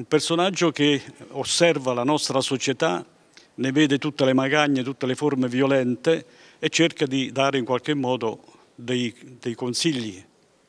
un personaggio che osserva la nostra società, ne vede tutte le magagne, tutte le forme violente e cerca di dare in qualche modo dei, dei consigli,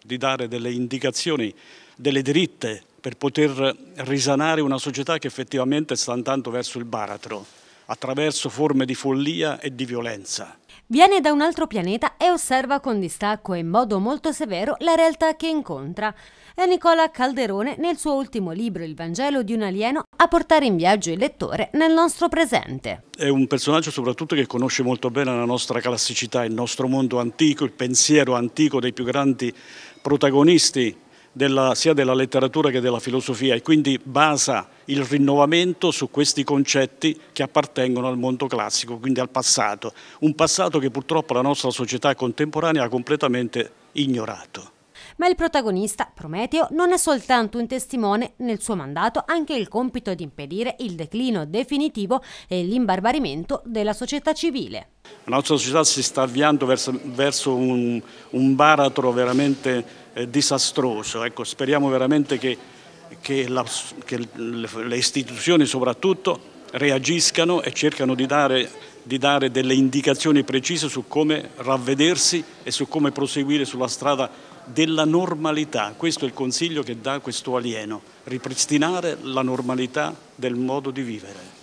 di dare delle indicazioni, delle diritte per poter risanare una società che effettivamente sta andando verso il baratro attraverso forme di follia e di violenza. Viene da un altro pianeta e osserva con distacco e in modo molto severo la realtà che incontra. È Nicola Calderone nel suo ultimo libro Il Vangelo di un alieno a portare in viaggio il lettore nel nostro presente. È un personaggio soprattutto che conosce molto bene la nostra classicità, il nostro mondo antico, il pensiero antico dei più grandi protagonisti della, sia della letteratura che della filosofia e quindi basa il rinnovamento su questi concetti che appartengono al mondo classico, quindi al passato, un passato che purtroppo la nostra società contemporanea ha completamente ignorato. Ma il protagonista, Prometeo, non è soltanto un testimone, nel suo mandato ha anche il compito di impedire il declino definitivo e l'imbarbarimento della società civile. La nostra società si sta avviando verso, verso un, un, baratro veramente eh, disastroso, ecco, speriamo veramente che, che, la, che le istituzioni soprattutto reagiscano e cercano di dare di dare delle indicazioni precise su come ravvedersi e su come proseguire sulla strada della normalità. Questo è il consiglio che dà questo alieno, ripristinare la normalità del modo di vivere.